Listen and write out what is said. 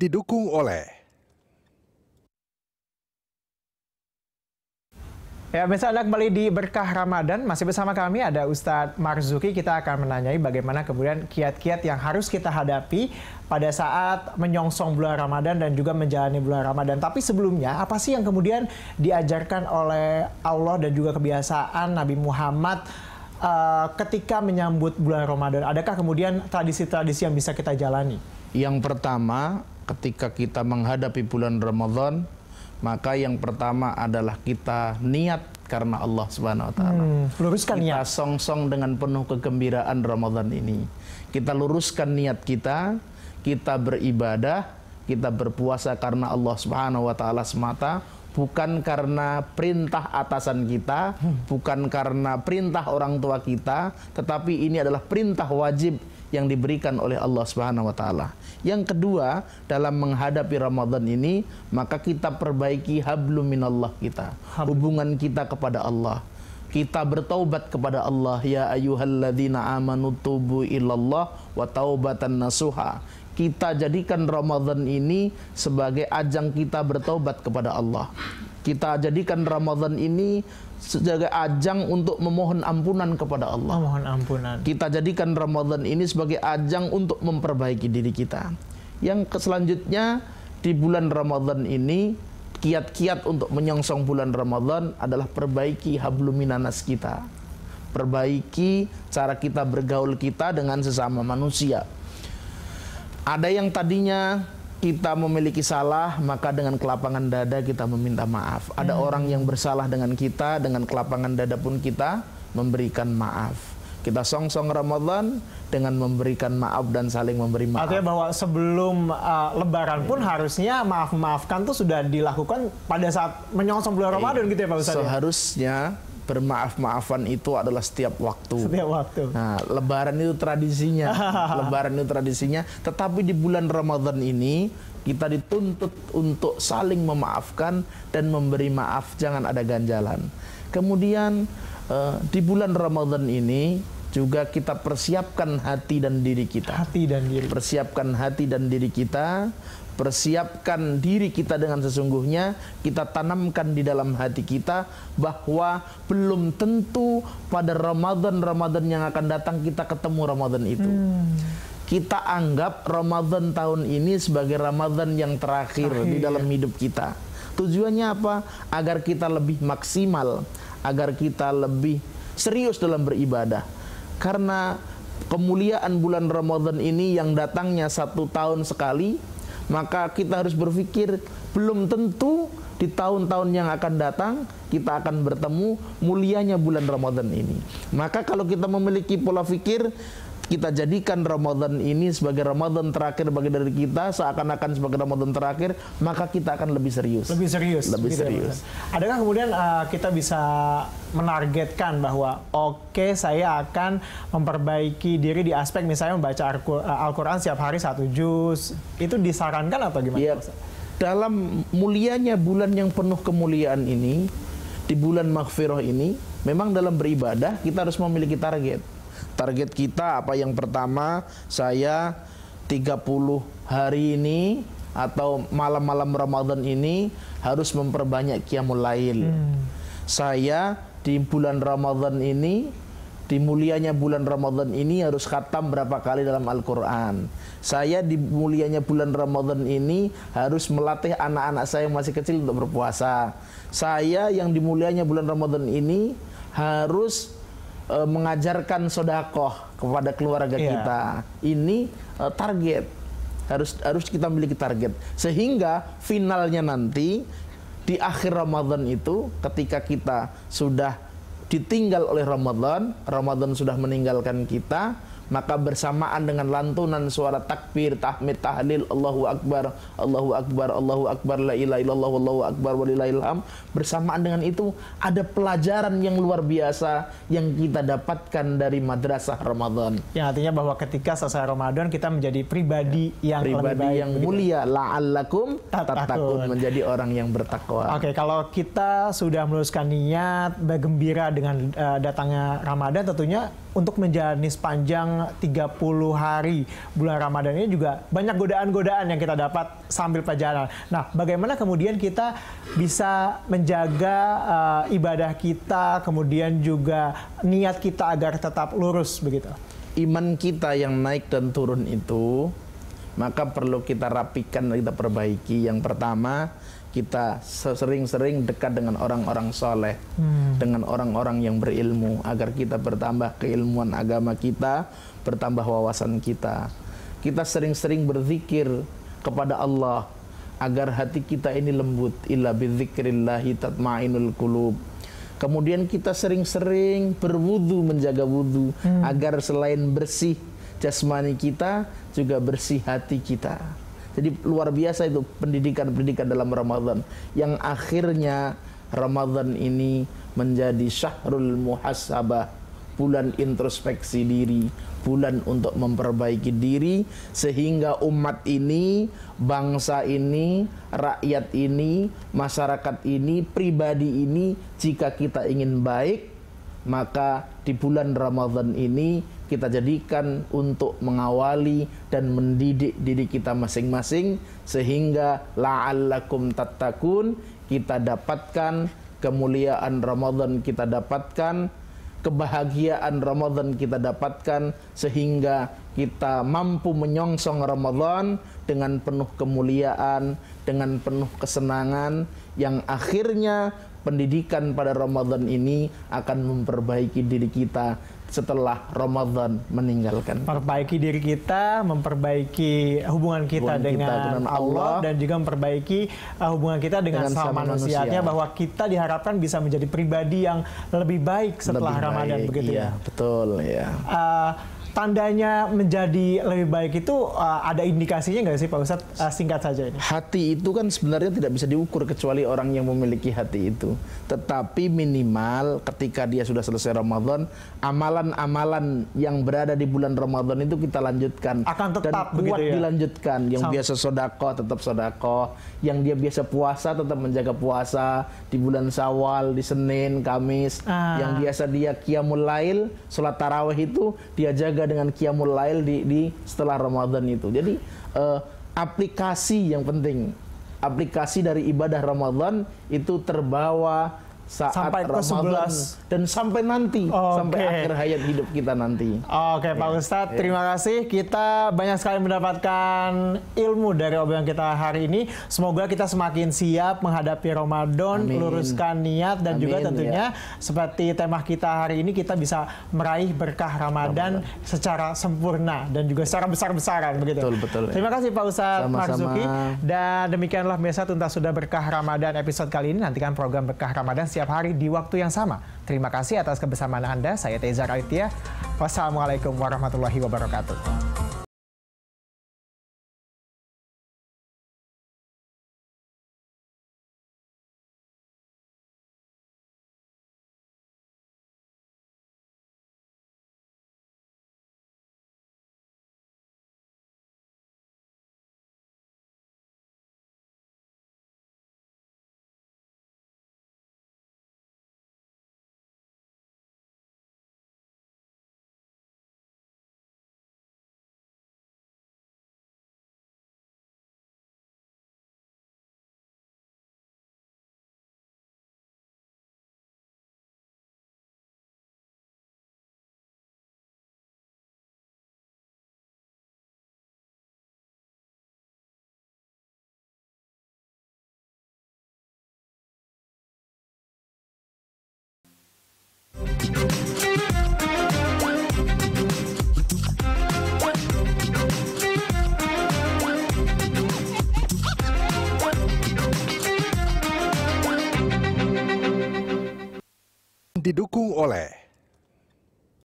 didukung oleh Ya, misalnya kembali di Berkah Ramadan. Masih bersama kami ada Ustadz Marzuki. Kita akan menanyai bagaimana kemudian kiat-kiat yang harus kita hadapi pada saat menyongsong bulan Ramadan dan juga menjalani bulan Ramadan. Tapi sebelumnya, apa sih yang kemudian diajarkan oleh Allah dan juga kebiasaan Nabi Muhammad uh, ketika menyambut bulan Ramadan? Adakah kemudian tradisi-tradisi yang bisa kita jalani? Yang pertama, ketika kita menghadapi bulan Ramadan, maka yang pertama adalah kita niat karena Allah Subhanahu wa taala. Hmm, luruskan kita niat. song-song dengan penuh kegembiraan Ramadan ini. Kita luruskan niat kita, kita beribadah, kita berpuasa karena Allah Subhanahu wa taala semata, bukan karena perintah atasan kita, hmm. bukan karena perintah orang tua kita, tetapi ini adalah perintah wajib yang diberikan oleh Allah Subhanahu wa taala. Yang kedua, dalam menghadapi Ramadan ini, maka kita perbaiki hablum minallah kita, hubungan kita kepada Allah. Kita bertaubat kepada Allah, ya ayyuhalladzina amanu tubu ilallah wa taubatan nasuha. Kita jadikan Ramadan ini sebagai ajang kita bertaubat kepada Allah. Kita jadikan Ramadan ini sebagai ajang untuk memohon ampunan kepada Allah. Memohon ampunan. Kita jadikan Ramadan ini sebagai ajang untuk memperbaiki diri kita. Yang selanjutnya di bulan Ramadan ini kiat-kiat untuk menyongsong bulan Ramadan adalah perbaiki habluminanas kita. Perbaiki cara kita bergaul kita dengan sesama manusia. Ada yang tadinya kita memiliki salah, maka dengan kelapangan dada kita meminta maaf. Ada hmm. orang yang bersalah dengan kita, dengan kelapangan dada pun kita memberikan maaf. Kita song-song Ramadan dengan memberikan maaf dan saling memberi maaf. Artinya bahwa sebelum uh, lebaran pun hmm. harusnya maaf-maafkan itu sudah dilakukan pada saat menyongsong bulan Ramadan iya. Ramadan gitu ya Pak Ustaz? Ya? Seharusnya bermaaf-maafan itu adalah setiap waktu. Setiap waktu. Nah, lebaran itu tradisinya. lebaran itu tradisinya, tetapi di bulan Ramadan ini kita dituntut untuk saling memaafkan dan memberi maaf, jangan ada ganjalan. Kemudian eh, di bulan Ramadan ini juga kita persiapkan hati dan diri kita. Hati dan diri. Persiapkan hati dan diri kita, persiapkan diri kita dengan sesungguhnya, kita tanamkan di dalam hati kita bahwa belum tentu pada Ramadan-Ramadan yang akan datang kita ketemu Ramadan itu. Hmm. Kita anggap Ramadan tahun ini sebagai Ramadan yang terakhir Akhir. di dalam hidup kita. Tujuannya apa? Agar kita lebih maksimal, agar kita lebih serius dalam beribadah karena kemuliaan bulan Ramadan ini yang datangnya satu tahun sekali, maka kita harus berpikir belum tentu di tahun-tahun yang akan datang kita akan bertemu mulianya bulan Ramadan ini. Maka kalau kita memiliki pola pikir kita jadikan Ramadan ini sebagai Ramadan terakhir bagi dari kita seakan-akan sebagai Ramadan terakhir maka kita akan lebih serius lebih serius lebih gitu ya, serius ya, adakah kemudian uh, kita bisa menargetkan bahwa oke okay, saya akan memperbaiki diri di aspek misalnya membaca uh, Al-Qur'an setiap hari satu juz itu disarankan atau gimana ya, dalam mulianya bulan yang penuh kemuliaan ini di bulan maghfirah ini memang dalam beribadah kita harus memiliki target Target kita apa yang pertama saya 30 hari ini atau malam-malam Ramadan ini harus memperbanyak qiyamul lail. Hmm. Saya di bulan Ramadan ini di mulianya bulan Ramadan ini harus khatam berapa kali dalam Al-Quran. Saya di mulianya bulan Ramadan ini harus melatih anak-anak saya yang masih kecil untuk berpuasa. Saya yang di mulianya bulan Ramadan ini harus uh, mengajarkan sodakoh kepada keluarga yeah. kita ini uh, target harus harus kita miliki target sehingga finalnya nanti di akhir Ramadan itu ketika kita sudah ditinggal oleh Ramadan Ramadan sudah meninggalkan kita maka bersamaan dengan lantunan suara takbir, tahmid, tahlil, Allahu Akbar, Allahu Akbar, Allahu Akbar, la ilaha illallah, Allahu Akbar, walillahilham. Bersamaan dengan itu ada pelajaran yang luar biasa yang kita dapatkan dari madrasah Ramadan. Yang artinya bahwa ketika selesai Ramadan kita menjadi pribadi yang pribadi lebih baik, yang begitu. mulia, la'allakum tatakun menjadi orang yang bertakwa. Oke, okay, kalau kita sudah meluruskan niat, bergembira dengan uh, datangnya Ramadan tentunya untuk menjalani sepanjang 30 hari bulan Ramadan ini juga banyak godaan-godaan yang kita dapat sambil perjalanan. Nah, bagaimana kemudian kita bisa menjaga uh, ibadah kita, kemudian juga niat kita agar tetap lurus begitu? Iman kita yang naik dan turun itu maka perlu kita rapikan kita perbaiki yang pertama kita sering-sering dekat dengan orang-orang soleh, hmm. dengan orang-orang yang berilmu, agar kita bertambah keilmuan agama kita, bertambah wawasan kita. Kita sering-sering berzikir kepada Allah, agar hati kita ini lembut. Illa bidzikrillahi tatma'inul kulub. Kemudian kita sering-sering berwudu, menjaga wudu, hmm. agar selain bersih, jasmani kita, juga bersih hati kita. Jadi luar biasa itu pendidikan-pendidikan dalam Ramadan yang akhirnya Ramadan ini menjadi syahrul muhasabah, bulan introspeksi diri, bulan untuk memperbaiki diri sehingga umat ini, bangsa ini, rakyat ini, masyarakat ini, pribadi ini jika kita ingin baik maka di bulan Ramadan ini kita jadikan untuk mengawali dan mendidik diri kita masing-masing sehingga la'allakum tattakun kita dapatkan kemuliaan Ramadan kita dapatkan kebahagiaan Ramadan kita dapatkan sehingga kita mampu menyongsong Ramadan dengan penuh kemuliaan dengan penuh kesenangan yang akhirnya pendidikan pada Ramadan ini akan memperbaiki diri kita setelah Ramadan meninggalkan. Perbaiki diri kita, memperbaiki hubungan kita, hubungan dengan, kita dengan Allah, Allah dan juga memperbaiki uh, hubungan kita dengan, dengan sama manusia. Artinya bahwa kita diharapkan bisa menjadi pribadi yang lebih baik setelah lebih Ramadan begitu iya, ya. betul ya. Uh, tandanya menjadi lebih baik itu uh, ada indikasinya nggak sih Pak Ustadz? Uh, singkat saja ini. Hati itu kan sebenarnya tidak bisa diukur kecuali orang yang memiliki hati itu. Tetapi minimal ketika dia sudah selesai Ramadan, amalan-amalan yang berada di bulan Ramadan itu kita lanjutkan. Akan tetap Dan kuat ya? dilanjutkan. Yang Sampai. biasa sodako tetap sodako. Yang dia biasa puasa tetap menjaga puasa. Di bulan Sawal di Senin, Kamis. Ah. Yang biasa dia kiamulail, sholat tarawih itu dia jaga juga dengan qiyamul lail di, di setelah Ramadan itu. Jadi uh, aplikasi yang penting, aplikasi dari ibadah Ramadan itu terbawa saat sampai ke 11 dan sampai nanti okay. sampai akhir hayat hidup kita nanti. Oke, okay, Pak yeah. Ustadz, yeah. terima kasih. Kita banyak sekali mendapatkan ilmu dari obrolan kita hari ini. Semoga kita semakin siap menghadapi Ramadan, Amin. luruskan niat dan Amin, juga tentunya ya. seperti tema kita hari ini kita bisa meraih berkah Ramadan, Ramadan. secara sempurna dan juga secara besar-besaran begitu. Betul, betul. Ya. Terima kasih Pak Ustadz Marzuki dan demikianlah biasa tuntas sudah berkah Ramadan episode kali ini nantikan program berkah Ramadan siap setiap hari di waktu yang sama. Terima kasih atas kebersamaan Anda. Saya Teza Raitia. Wassalamualaikum warahmatullahi wabarakatuh. didukung oleh